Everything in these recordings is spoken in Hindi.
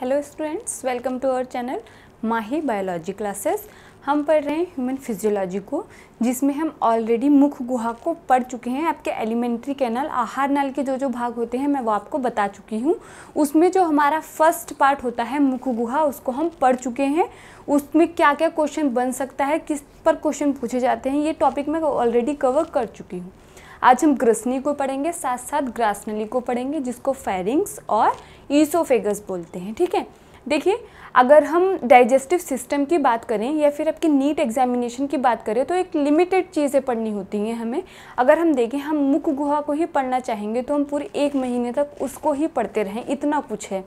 hello students welcome to our channel Mahi biology classes हम पढ़ रहे हैं ह्यूमन फिजियोलॉजी को जिसमें हम ऑलरेडी मुख गुहा को पढ़ चुके हैं आपके एलिमेंट्री कैनल आहार नल के जो जो भाग होते हैं मैं वो आपको बता चुकी हूँ उसमें जो हमारा फर्स्ट पार्ट होता है मुख गुहा उसको हम पढ़ चुके हैं उसमें क्या क्या क्वेश्चन बन सकता है किस पर क्वेश्चन पूछे जाते हैं ये टॉपिक मैं ऑलरेडी कवर कर चुकी हूँ आज हम ग्रसनी को पढ़ेंगे साथ साथ ग्रासनली को पढ़ेंगे जिसको फेरिंग्स और ईसोफेगस बोलते हैं ठीक है देखिए अगर हम डाइजेस्टिव सिस्टम की बात करें या फिर आपकी नीट एग्जामिनेशन की बात करें तो एक लिमिटेड चीज़ें पढ़नी होती हैं हमें अगर हम देखें हम मुख गुहा को ही पढ़ना चाहेंगे तो हम पूरे एक महीने तक उसको ही पढ़ते रहें इतना कुछ है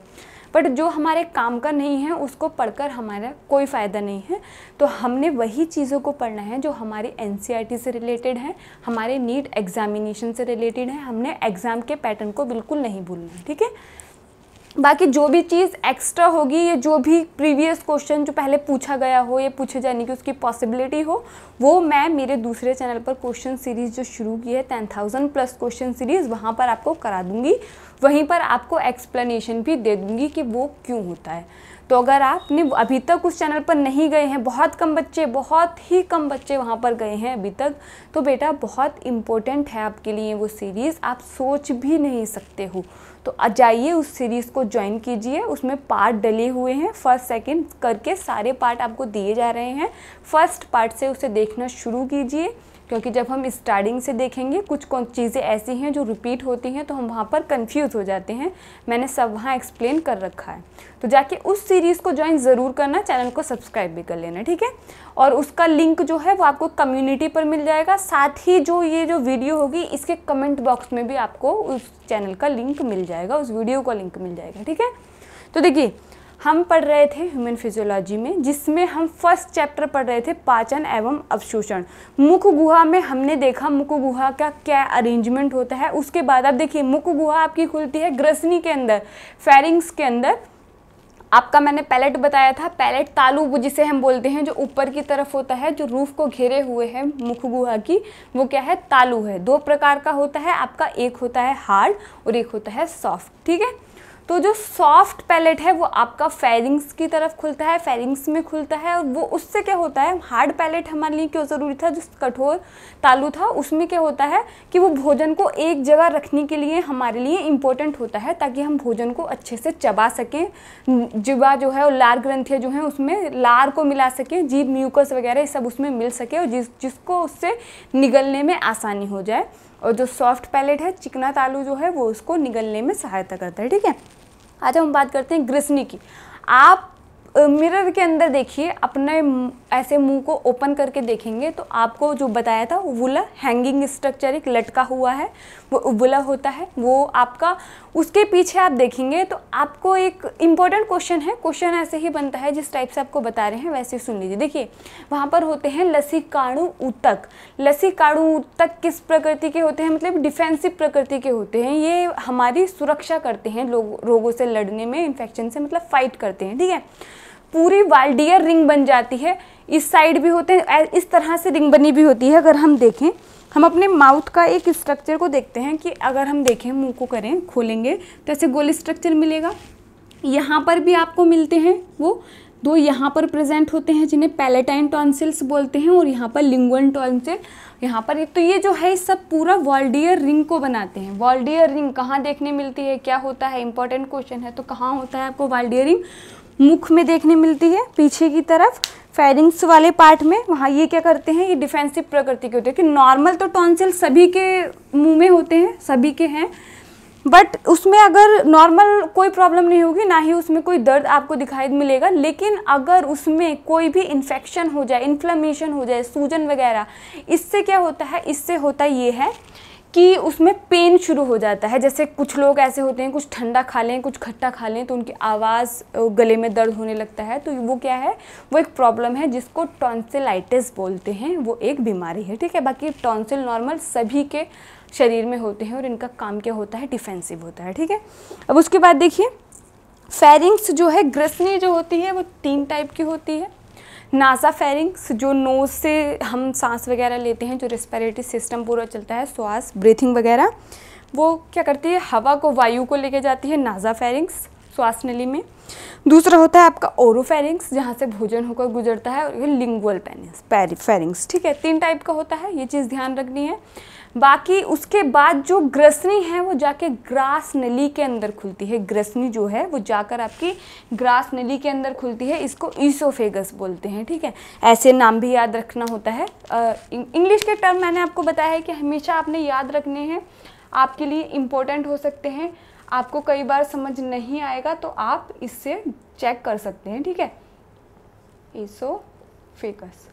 बट जो हमारे काम का नहीं है उसको पढ़कर हमारा कोई फ़ायदा नहीं है तो हमने वही चीज़ों को पढ़ना है जो हमारे एन e से रिलेटेड है हमारे नीट एग्जामिनेशन से रिलेटेड है हमने एग्ज़ाम के पैटर्न को बिल्कुल नहीं भूलना ठीक है बाकी जो भी चीज़ एक्स्ट्रा होगी या जो भी प्रीवियस क्वेश्चन जो पहले पूछा गया हो या पूछे जाने की उसकी पॉसिबिलिटी हो वो मैं मेरे दूसरे चैनल पर क्वेश्चन सीरीज़ जो शुरू की है ten thousand plus question series वहाँ पर आपको करा दूँगी वहीं पर आपको एक्सप्लेनेशन भी दे दूँगी कि वो क्यों होता है तो अगर आपने अभी तक उस चैनल पर नहीं गए हैं बहुत कम बच्चे बहुत ही कम बच्चे वहाँ पर गए हैं अभी तक तो बेटा बहुत इम्पोर्टेंट है आपके लिए वो सीरीज़ आप सोच भी नहीं सकते हो तो जाइए उस सीरीज़ को ज्वाइन कीजिए उसमें पार्ट डले हुए हैं फर्स्ट सेकंड करके सारे पार्ट आपको दिए जा रहे हैं फर्स्ट पार्ट से उसे देखना शुरू कीजिए क्योंकि जब हम स्टार्टिंग से देखेंगे कुछ कौन चीज़ें ऐसी हैं जो रिपीट होती हैं तो हम वहाँ पर कंफ्यूज हो जाते हैं मैंने सब वहाँ एक्सप्लेन कर रखा है तो जाके उस सीरीज़ को ज्वाइन ज़रूर करना चैनल को सब्सक्राइब भी कर लेना ठीक है और उसका लिंक जो है वो आपको कम्युनिटी पर मिल जाएगा साथ ही जो ये जो वीडियो होगी इसके कमेंट बॉक्स में भी आपको उस चैनल का लिंक मिल जाएगा उस वीडियो का लिंक मिल जाएगा ठीक है तो देखिए हम पढ़ रहे थे ह्यूमन फिजियोलॉजी में जिसमें हम फर्स्ट चैप्टर पढ़ रहे थे पाचन एवं अवशोषण मुख गुहा में हमने देखा मुख गुहा का क्या अरेंजमेंट होता है उसके बाद आप देखिए मुख गुहा आपकी खुलती है ग्रसनी के अंदर फेरिंग्स के अंदर आपका मैंने पैलेट बताया था पैलेट तालू जिसे हम बोलते हैं जो ऊपर की तरफ होता है जो रूफ को घेरे हुए हैं मुख गुहा की वो क्या है तालू है दो प्रकार का होता है आपका एक होता है हार्ड और एक होता है सॉफ्ट ठीक है तो जो सॉफ्ट पैलेट है वो आपका फेरिंग्स की तरफ खुलता है फेरिंग्स में खुलता है और वो उससे क्या होता है हार्ड पैलेट हमारे लिए क्यों ज़रूरी था जो कठोर तालू था उसमें क्या होता है कि वो भोजन को एक जगह रखने के लिए हमारे लिए इम्पोर्टेंट होता है ताकि हम भोजन को अच्छे से चबा सकें जिबा जो है और लार ग्रंथियाँ जो हैं उसमें लार को मिला सकें जीभ म्यूकस वगैरह ये सब उसमें मिल सके और जिस जिसको उससे निगलने में आसानी हो जाए और जो सॉफ्ट पैलेट है चिकना तालू जो है वो उसको निगलने में सहायता करता है ठीक है आज अच्छा, हम बात करते हैं ग्रिसनी की आप मिरर के अंदर देखिए अपने ऐसे मुंह को ओपन करके देखेंगे तो आपको जो बताया था वुला हैंगिंग स्ट्रक्चर एक लटका हुआ है वो वुला होता है वो आपका उसके पीछे आप देखेंगे तो आपको एक इम्पॉर्टेंट क्वेश्चन है क्वेश्चन ऐसे ही बनता है जिस टाइप से आपको बता रहे हैं वैसे सुन लीजिए देखिए वहाँ पर होते हैं लसीकाणु लसी लसीकाणु उतक किस प्रकृति के होते हैं मतलब डिफेंसिव प्रकृति के होते हैं ये हमारी सुरक्षा करते हैं लोग रोगों से लड़ने में इन्फेक्शन से मतलब फाइट करते हैं ठीक है पूरी वाल्डियर रिंग बन जाती है इस साइड भी होते हैं इस तरह से रिंग बनी भी होती है अगर हम देखें हम अपने माउथ का एक स्ट्रक्चर को देखते हैं कि अगर हम देखें मुंह को करें खोलेंगे तो ऐसे गोल स्ट्रक्चर मिलेगा यहाँ पर भी आपको मिलते हैं वो दो यहाँ पर प्रेजेंट होते हैं जिन्हें पैलेटाइन टॉन्सिल्स बोलते हैं और यहाँ पर लिंगुअन टॉन्सिल यहाँ पर तो ये जो है सब पूरा वॉल्डियर रिंग को बनाते हैं वॉल्डियर रिंग कहाँ देखने मिलती है क्या होता है इंपॉर्टेंट क्वेश्चन है तो कहाँ होता है आपको वॉल्डियर रिंग मुख में देखने मिलती है पीछे की तरफ फेरिंग्स वाले पार्ट में वहाँ ये क्या करते हैं ये डिफेंसिव प्रकृति के होते हैं कि नॉर्मल तो टॉन्सिल सभी के मुंह में होते हैं सभी के हैं बट उसमें अगर नॉर्मल कोई प्रॉब्लम नहीं होगी ना ही उसमें कोई दर्द आपको दिखाई मिलेगा लेकिन अगर उसमें कोई भी इन्फेक्शन हो जाए इन्फ्लमेशन हो जाए सूजन वगैरह इससे क्या होता है इससे होता ये है कि उसमें पेन शुरू हो जाता है जैसे कुछ लोग ऐसे होते हैं कुछ ठंडा खा लें कुछ खट्टा खा लें तो उनकी आवाज़ गले में दर्द होने लगता है तो वो क्या है वो एक प्रॉब्लम है जिसको टॉन्सिलाइटिस बोलते हैं वो एक बीमारी है ठीक है बाकी टॉन्सिल नॉर्मल सभी के शरीर में होते हैं और इनका काम क्या होता है डिफेंसिव होता है ठीक है अब उसके बाद देखिए फेरिंग्स जो है ग्रसनी जो होती है वो तीन टाइप की होती है नाजा फेरिंग्स जो नोज से हम सांस वगैरह लेते हैं जो रेस्पिरेटरी सिस्टम पूरा चलता है श्वास ब्रीथिंग वगैरह वो क्या करती है हवा को वायु को लेके जाती है नाजा फेरिंग्स श्वास नली में दूसरा होता है आपका ओरोफेरिंग्स जहाँ से भोजन होकर गुजरता है और ये लिंगुअल पेनिस फेरिंग्स ठीक है तीन टाइप का होता है ये चीज़ ध्यान रखनी है बाकी उसके बाद जो ग्रसनी है वो जाके ग्रास नली के अंदर खुलती है ग्रसनी जो है वो जाकर आपकी ग्रास नली के अंदर खुलती है इसको ईसोफेगस बोलते हैं ठीक है ऐसे नाम भी याद रखना होता है इंग्लिश के टर्म मैंने आपको बताया है कि हमेशा आपने याद रखने हैं आपके लिए इम्पोर्टेंट हो सकते हैं आपको कई बार समझ नहीं आएगा तो आप इससे चेक कर सकते हैं ठीक है ईसोफेगस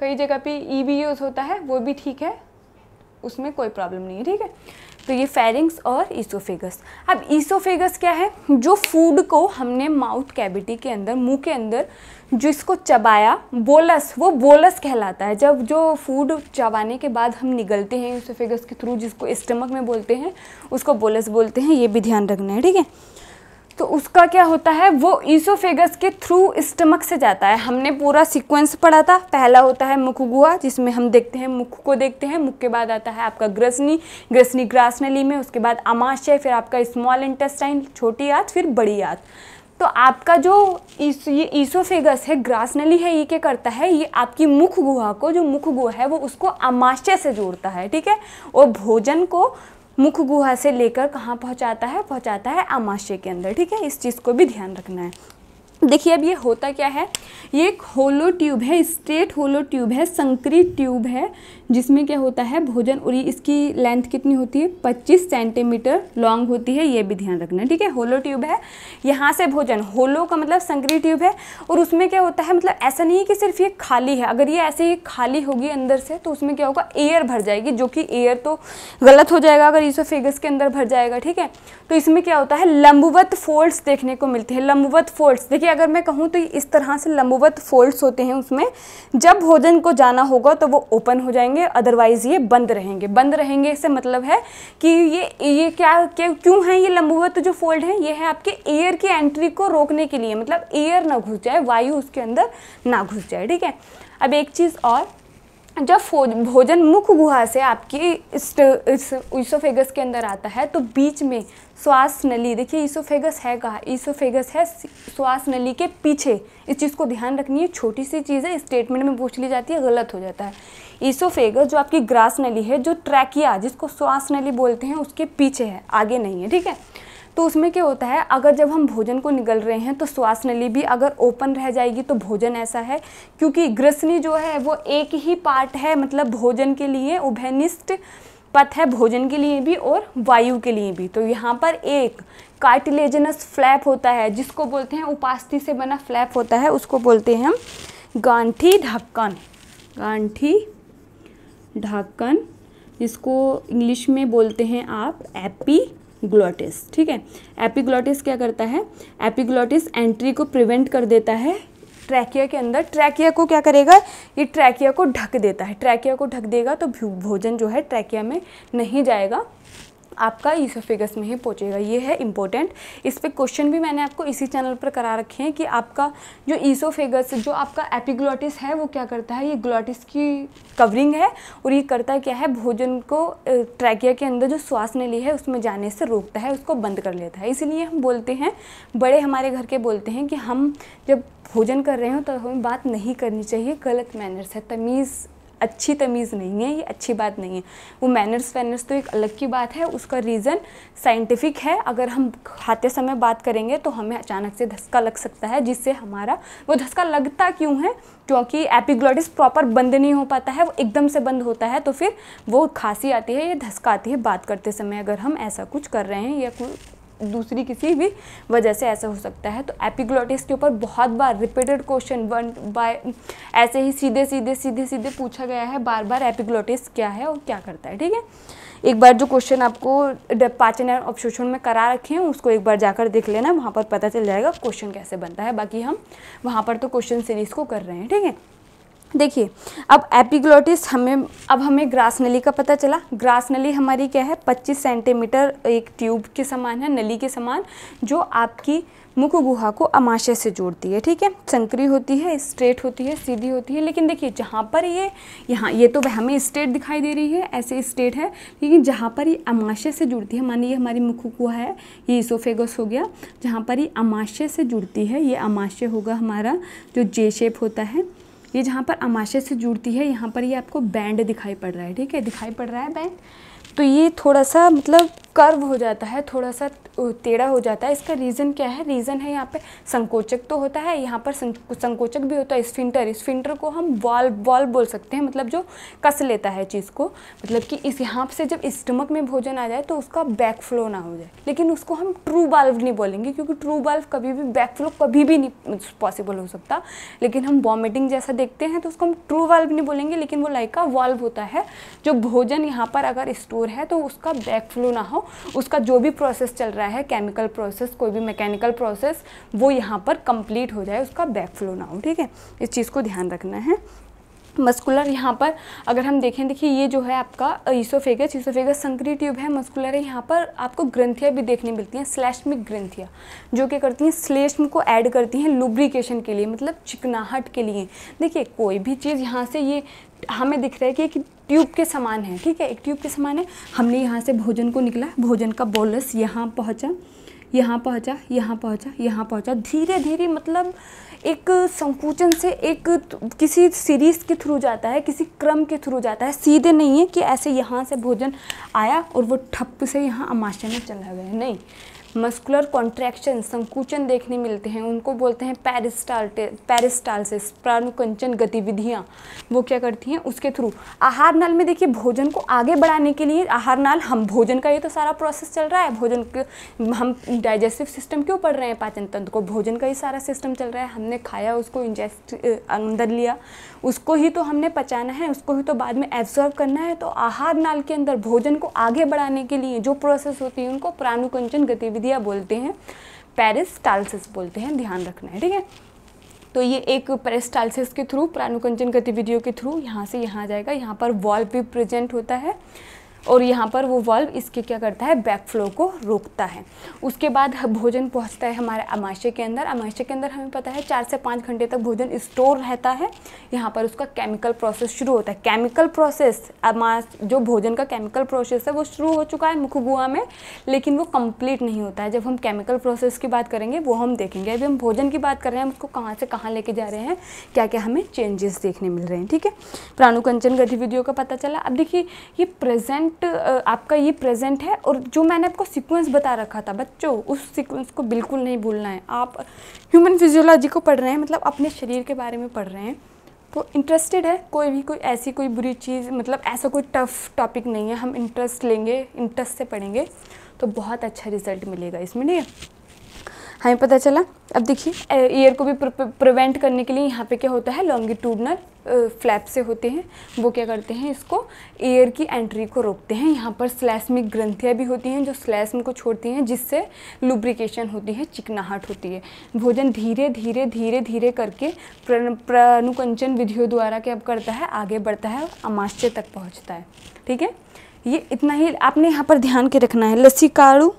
कई जगह पे ई भी यूज़ होता है वो भी ठीक है उसमें कोई प्रॉब्लम नहीं है ठीक है तो ये फेरिंग्स और ईसोफेगस अब ईसोफेगस क्या है जो फूड को हमने माउथ कैविटी के अंदर मुंह के अंदर जिसको चबाया बोलस वो बोलस कहलाता है जब जो फूड चबाने के बाद हम निगलते हैं ईसोफेगस के थ्रू जिसको स्टमक में बोलते हैं उसको बोलस बोलते हैं ये भी ध्यान रखना है ठीक है तो उसका क्या होता है वो ईसोफेगस के थ्रू स्टमक से जाता है हमने पूरा सीक्वेंस पढ़ा था पहला होता है मुख गुआ जिसमें हम देखते हैं मुख को देखते हैं मुख के बाद आता है आपका ग्रसनी ग्रसनी ग्रास नली में उसके बाद अमाशय फिर आपका स्मॉल इंटेस्टाइन छोटी आँत फिर बड़ी आँत तो आपका जो इस ये ईसोफेगस है ग्रास नली है ये क्या करता है ये आपकी मुख गुहा को जो मुख गुहा है वो उसको अमाशय से जोड़ता है ठीक है और भोजन को मुख गुहा से लेकर कहाँ पहुँचाता है पहुँचाता है आमाशय के अंदर ठीक है इस चीज़ को भी ध्यान रखना है देखिए अब ये होता क्या है ये एक होलो ट्यूब है स्ट्रेट होलो ट्यूब है संकरी ट्यूब है जिसमें क्या होता है भोजन उरी इसकी लेंथ कितनी होती है 25 सेंटीमीटर लॉन्ग होती है ये भी ध्यान रखना ठीक है होलो ट्यूब है यहाँ से भोजन होलो का मतलब संकरी ट्यूब है और उसमें क्या होता है मतलब ऐसा नहीं है कि सिर्फ ये खाली है अगर ये ऐसे ही खाली होगी अंदर से तो उसमें क्या होगा एयर भर जाएगी जो कि एयर तो गलत हो जाएगा अगर फेगस के अंदर भर जाएगा ठीक है तो इसमें क्या होता है लंबवत फोल्ड्स देखने को मिलते हैं लंबवत फोल्ड्स देखिए अगर मैं कहूँ तो इस तरह से लंबवत फोल्ड्स होते हैं उसमें जब भोजन को जाना होगा तो वो ओपन हो जाएंगे होंगे अदरवाइज़ ये बंद रहेंगे बंद रहेंगे इससे मतलब है कि ये ये क्या क्या क्यों है ये लंबुवत जो फोल्ड है ये है आपके एयर की एंट्री को रोकने के लिए मतलब एयर ना घुस जाए वायु उसके अंदर ना घुस जाए ठीक है अब एक चीज़ और जब भोजन मुख गुहा से आपकी ईसोफेगस के अंदर आता है तो बीच में श्वास नली देखिए ईसोफेगस है कहा ईसोफेगस है श्वास नली के पीछे इस चीज़ को ध्यान रखनी है छोटी सी चीज़ है स्टेटमेंट में पूछ ली जाती है गलत हो जाता है ईसोफेगस जो आपकी ग्रास नली है जो ट्रैकिया जिसको श्वास नली बोलते हैं उसके पीछे है आगे नहीं है ठीक है तो उसमें क्या होता है अगर जब हम भोजन को निगल रहे हैं तो श्वास नली भी अगर ओपन रह जाएगी तो भोजन ऐसा है क्योंकि ग्रसनी जो है वो एक ही पार्ट है मतलब भोजन के लिए उभयनिष्ठ पथ है भोजन के लिए भी और वायु के लिए भी तो यहाँ पर एक कार्टिलेजनस फ्लैप होता है जिसको बोलते हैं उपास्थि से बना फ्लैप होता है उसको बोलते हैं हम गांठी ढक्कन गांठी ढाकन इसको इंग्लिश में बोलते हैं आप एपी ग्लोटिस ठीक है एपिग्लोटिस क्या करता है एपिग्लोटिस एंट्री को प्रिवेंट कर देता है ट्रैकिया के अंदर ट्रैकिया को क्या करेगा ये ट्रैकिया को ढक देता है ट्रैकिया को ढक देगा तो भोजन जो है ट्रैकिया में नहीं जाएगा आपका ईसोफेगस में ही पहुँचेगा ये है इंपॉर्टेंट इस पर क्वेश्चन भी मैंने आपको इसी चैनल पर करा रखे हैं कि आपका जो ईसोफेगस जो आपका एपिग्लॉटिस है वो क्या करता है ये ग्लॉटिस की कवरिंग है और ये करता क्या है भोजन को ट्रैकिया के अंदर जो श्वास ने ली है उसमें जाने से रोकता है उसको बंद कर लेता है इसीलिए हम बोलते हैं बड़े हमारे घर के बोलते हैं कि हम जब भोजन कर रहे हो तो हमें बात नहीं करनी चाहिए गलत मैनर्स है तमीज़ अच्छी तमीज़ नहीं है ये अच्छी बात नहीं है वो मैनर्स वैनर्स तो एक अलग की बात है उसका रीज़न साइंटिफिक है अगर हम खाते समय बात करेंगे तो हमें अचानक से धसका लग सकता है जिससे हमारा वो धसका लगता क्यों है क्योंकि एपिग्लॉटिस प्रॉपर बंद नहीं हो पाता है वो एकदम से बंद होता है तो फिर वो खांसी आती है या धसका आती है बात करते समय अगर हम ऐसा कुछ कर रहे हैं या दूसरी किसी भी वजह से ऐसा हो सकता है तो एपिग्लॉटिस के ऊपर बहुत बार रिपीटेड क्वेश्चन वन बाय ऐसे ही सीधे सीधे सीधे सीधे पूछा गया है बार बार एपिग्लॉटिस क्या है और क्या करता है ठीक है एक बार जो क्वेश्चन आपको पाचन एंड अवशोषण में करा रखे हैं उसको एक बार जाकर देख लेना वहाँ पर पता चल जाएगा क्वेश्चन कैसे बनता है बाकी हम वहाँ पर तो क्वेश्चन सीरीज़ को कर रहे हैं ठीक है देखिए अब एपिग्लोटिस हमें अब हमें ग्रास नली का पता चला ग्रास नली हमारी क्या है 25 सेंटीमीटर एक ट्यूब के समान है नली के समान जो आपकी मुख गुहा को अमाशय से जोड़ती है ठीक है संकरी होती है स्ट्रेट होती है सीधी होती है लेकिन देखिए जहाँ पर ये यहाँ ये तो वह हमें स्ट्रेट दिखाई दे रही है ऐसे स्ट्रेट है लेकिन जहाँ पर ये अमाशय से जुड़ती है मानिए हमारी मुख गुहा है ये इसोफेगस हो गया जहाँ पर ये अमाशय से जुड़ती है ये अमाशय होगा हमारा जो जे शेप होता है ये जहाँ पर अमाशय से जुड़ती है यहाँ पर ये आपको बैंड दिखाई पड़ रहा है ठीक है दिखाई पड़ रहा है बैंड तो ये थोड़ा सा मतलब कर्व हो जाता है थोड़ा सा टेढ़ा हो जाता है इसका रीज़न क्या है रीज़न है यहाँ पे संकोचक तो होता है यहाँ पर संकोचक भी होता है स्फिंटर स्फिंटर को हम वॉल वॉल्व बोल सकते हैं मतलब जो कस लेता है चीज़ को मतलब कि इस यहाँ से जब स्टमक में भोजन आ जाए तो उसका बैक फ्लो ना हो जाए लेकिन उसको हम ट्रू बाल्व नहीं बोलेंगे क्योंकि ट्रू बाल्व कभी भी बैक फ्लो कभी भी नहीं पॉसिबल हो सकता लेकिन हम वॉमिटिंग जैसा देखते हैं तो उसको हम ट्रू वाल्व नहीं बोलेंगे लेकिन वो लाइक का वाल्व होता है जो भोजन यहाँ पर अगर स्टोर है तो उसका बैक फ्लो ना हो उसका जो भी प्रोसेस चल रहा है रहा है केमिकल प्रोसेस कोई भी मैकेनिकल प्रोसेस वो यहाँ पर कंप्लीट हो जाए उसका बैक फ्लो ना हो ठीक है इस चीज़ को ध्यान रखना है मस्कुलर यहाँ पर अगर हम देखें देखिए ये जो है आपका ईसोफेगस ईसोफेगस संक्री ट्यूब है मस्कुलर है यहाँ पर आपको ग्रंथियाँ भी देखने मिलती हैं स्लैशमिक ग्रंथियाँ जो क्या करती हैं स्लेश्म को ऐड करती हैं लुब्रिकेशन के लिए मतलब चिकनाहट के लिए देखिए कोई भी चीज़ यहाँ से ये हमें दिख रहा है कि एक ट्यूब के समान है ठीक है एक ट्यूब के समान है हमने यहाँ से भोजन को निकला भोजन का बोलस यहाँ पहुँचा यहाँ पहुँचा यहाँ पहुँचा यहाँ पहुँचा धीरे धीरे मतलब एक संकुचन से एक किसी सीरीज़ के थ्रू जाता है किसी क्रम के थ्रू जाता है सीधे नहीं है कि ऐसे यहाँ से भोजन आया और वो ठप से यहाँ अमाशय में चला गया नहीं मस्कुलर कॉन्ट्रैक्शन संकुचन देखने मिलते हैं उनको बोलते हैं पैरिस्टाल पैरिस्टालसिस प्राणुकंचन गतिविधियाँ वो क्या करती हैं उसके थ्रू आहार नाल में देखिए भोजन को आगे बढ़ाने के लिए आहार नाल हम भोजन का ये तो सारा प्रोसेस चल रहा है भोजन हम डाइजेस्टिव सिस्टम क्यों पढ़ रहे हैं पाचन तंत्र को भोजन का ही सारा सिस्टम चल रहा है हमने खाया उसको इंजेस्ट अंदर लिया उसको ही तो हमने पचाना है उसको ही तो बाद में एब्जॉर्व करना है तो आहार नाल के अंदर भोजन को आगे बढ़ाने के लिए जो प्रोसेस होती है उनको प्राणुकंचन गतिविधि निदिया बोलते हैं पेरिस्टालसिस बोलते हैं ध्यान रखना है ठीक है तो ये एक पेरिस्टालसिस के थ्रू प्राणुकंचन गतिविधियों के थ्रू यहाँ से यहाँ जाएगा यहाँ पर वॉल्व भी प्रेजेंट होता है और यहाँ पर वो वाल्व इसके क्या करता है बैक फ्लो को रोकता है उसके बाद भोजन पहुँचता है हमारे अमाशय के अंदर अमाशय के अंदर हमें पता है चार से पाँच घंटे तक भोजन स्टोर रहता है यहाँ पर उसका केमिकल प्रोसेस शुरू होता है केमिकल प्रोसेस अमाश जो भोजन का केमिकल प्रोसेस है वो शुरू हो चुका है मुखगुआ में लेकिन वो कंप्लीट नहीं होता है जब हम केमिकल प्रोसेस की बात करेंगे वो हम देखेंगे अभी हम भोजन की बात कर रहे हैं हम उसको कहाँ से कहाँ लेके जा रहे हैं क्या क्या हमें चेंजेस देखने मिल रहे हैं ठीक है प्राणुकंचन गतिविधियों का पता चला अब देखिए ये प्रेजेंट डाउट uh, आपका ये प्रेजेंट है और जो मैंने आपको सीक्वेंस बता रखा था बच्चों उस सीक्वेंस को बिल्कुल नहीं भूलना है आप ह्यूमन फिजियोलॉजी को पढ़ रहे हैं मतलब अपने शरीर के बारे में पढ़ रहे हैं तो इंटरेस्टेड है कोई भी कोई ऐसी कोई बुरी चीज़ मतलब ऐसा कोई टफ टॉपिक नहीं है हम इंटरेस्ट लेंगे इंटरेस्ट से पढ़ेंगे तो बहुत अच्छा रिजल्ट मिलेगा इसमें ठीक है हमें हाँ, पता चला अब देखिए ईयर को भी प्रिवेंट करने के लिए यहाँ पे क्या होता है लॉन्गिट्यूडनल फ्लैप से होते हैं वो क्या करते हैं इसको ईयर की एंट्री को रोकते हैं यहाँ पर स्लैस्मिक ग्रंथियाँ भी होती हैं जो स्लैस्म को छोड़ती हैं जिससे लुब्रिकेशन होती है चिकनाहट होती है भोजन धीरे धीरे धीरे धीरे करके प्राणुकंचन विधियों द्वारा क्या करता है आगे बढ़ता है अमाश्य तक पहुँचता है ठीक है ये इतना ही आपने यहाँ पर ध्यान के रखना है लस्सी काड़ू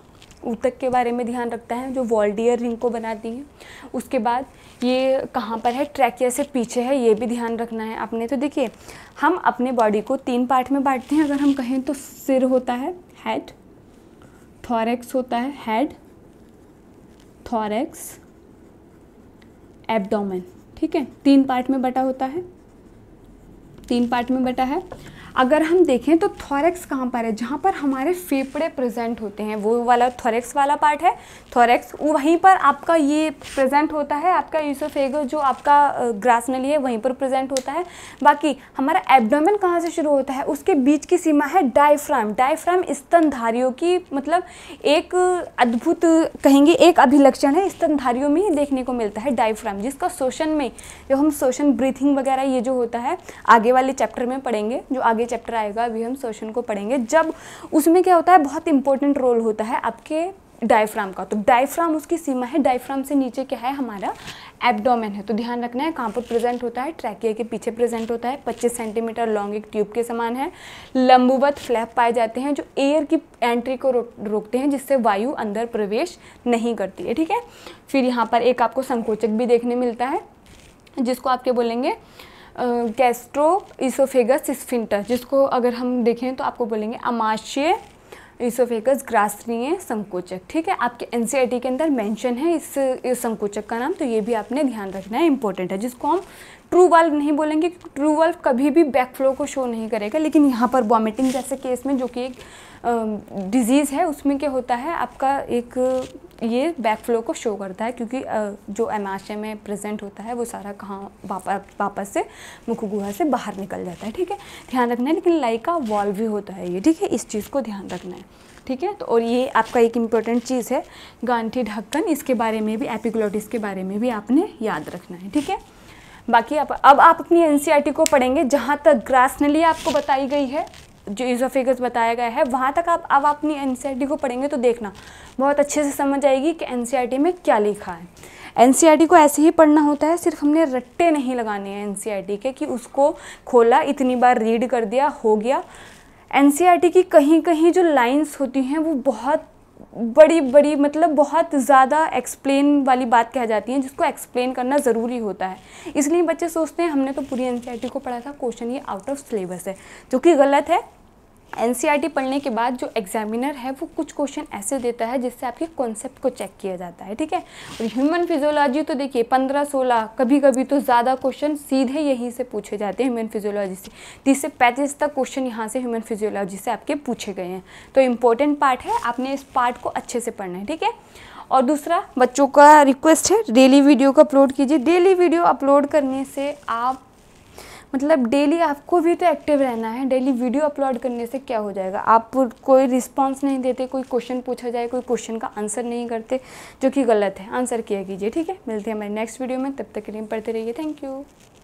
ऊतक के बारे में ध्यान रखता है जो वॉल्डियर रिंग को बनाती है उसके बाद ये कहाँ पर है ट्रैकिया से पीछे है ये भी ध्यान रखना है आपने तो देखिए हम अपने बॉडी को तीन पार्ट में बांटते हैं अगर हम कहें तो सिर होता है हेड थॉरेक्स होता है हेड थॉरेक्स एब्डोमेन ठीक है तीन पार्ट में बटा होता है तीन पार्ट में बटा है अगर हम देखें तो थॉरेक्स कहाँ पर है जहाँ पर हमारे फेफड़े प्रेजेंट होते हैं वो वाला थॉरेक्स वाला पार्ट है थॉरेक्स वहीं पर आपका ये प्रेजेंट होता है आपका यूसोफेगो जो आपका ग्रास नली है वहीं पर प्रेजेंट होता है बाकी हमारा एब्डोमेन कहाँ से शुरू होता है उसके बीच की सीमा है डायफ्राम डायफ्राम स्तनधारियों की मतलब एक अद्भुत कहेंगे एक अभिलक्षण है स्तनधारियों में ही देखने को मिलता है डायफ्राम जिसका शोषण में जो हम शोषण ब्रीथिंग वगैरह ये जो होता है आगे वाले चैप्टर में पढ़ेंगे जो आगे चैप्टर आएगा अभी हम सोशन को पढ़ेंगे जब उसमें क्या होता है बहुत इंपॉर्टेंट रोल होता है आपके डायफ्राम का तो डायफ्राम उसकी सीमा है डायफ्राम से नीचे क्या है हमारा एब्डोमेन है तो ध्यान रखना है कहाँ पर प्रेजेंट होता है ट्रैकिया के पीछे प्रेजेंट होता है 25 सेंटीमीटर लॉन्ग एक ट्यूब के समान है लंबुवत फ्लैप पाए जाते हैं जो एयर की एंट्री को रो, रोकते हैं जिससे वायु अंदर प्रवेश नहीं करती है ठीक है फिर यहाँ पर एक आपको संकोचक भी देखने मिलता है जिसको आपके बोलेंगे गैस्ट्रो इसोफेगस स्फिंटर जिसको अगर हम देखें तो आपको बोलेंगे अमाशय इसोफेगस ग्रासनीय संकोचक ठीक है आपके एन e के अंदर मेंशन है इस, इस संकोचक का नाम तो ये भी आपने ध्यान रखना है इंपॉर्टेंट है जिसको हम ट्रू वाल्व नहीं बोलेंगे क्योंकि ट्रू वाल्व कभी भी बैक फ्लो को शो नहीं करेगा लेकिन यहाँ पर वॉमिटिंग जैसे केस में जो कि एक डिजीज़ है उसमें क्या होता है आपका एक ये बैक फ्लो को शो करता है क्योंकि जो एमाशय में प्रेजेंट होता है वो सारा कहाँ वापस वापस से मुख गुहा से बाहर निकल जाता है ठीक है ध्यान रखना है लेकिन लाइका वॉल्व भी होता है ये ठीक है इस चीज़ को ध्यान रखना है ठीक है तो और ये आपका एक इम्पॉर्टेंट चीज़ है गांठी ढक्कन इसके बारे में भी एपिग्लोटिस के बारे में भी आपने याद रखना है ठीक है बाकी आप अब आप अपनी एन e को पढ़ेंगे जहाँ तक ग्रासनली आपको बताई गई है जो फिगर्स बताया गया है वहाँ तक आप अब अपनी एन e को पढ़ेंगे तो देखना बहुत अच्छे से समझ आएगी कि एन e में क्या लिखा है एन को ऐसे ही पढ़ना होता है सिर्फ हमने रट्टे नहीं लगाने हैं एन के कि उसको खोला इतनी बार रीड कर दिया हो गया एन की कहीं कहीं जो लाइन्स होती हैं वो बहुत बड़ी बड़ी मतलब बहुत ज़्यादा एक्सप्लेन वाली बात कह जाती है जिसको एक्सप्लेन करना ज़रूरी होता है इसलिए बच्चे सोचते हैं हमने तो पूरी एन को पढ़ा था क्वेश्चन ये आउट ऑफ सिलेबस है जो कि गलत है एन e पढ़ने के बाद जो एग्जामिनर है वो कुछ क्वेश्चन ऐसे देता है जिससे आपके कॉन्सेप्ट को चेक किया जाता है ठीक है और ह्यूमन फिजियोलॉजी तो देखिए पंद्रह सोलह कभी कभी तो ज़्यादा क्वेश्चन सीधे यहीं से पूछे जाते हैं ह्यूमन फिजियोलॉजी से तीस से पैंतीस तक क्वेश्चन यहाँ से ह्यूमन फिजियोलॉजी से आपके पूछे गए हैं तो इम्पोर्टेंट पार्ट है आपने इस पार्ट को अच्छे से पढ़ना है ठीक है और दूसरा बच्चों का रिक्वेस्ट है डेली वीडियो को अपलोड कीजिए डेली वीडियो अपलोड करने से आप मतलब डेली आपको भी तो एक्टिव रहना है डेली वीडियो अपलोड करने से क्या हो जाएगा आप कोई रिस्पॉन्स नहीं देते कोई क्वेश्चन पूछा जाए कोई क्वेश्चन का आंसर नहीं करते जो कि गलत है आंसर किया कीजिए ठीक है मिलते हैं हमारे नेक्स्ट वीडियो में तब तक के लिए पढ़ते रहिए थैंक यू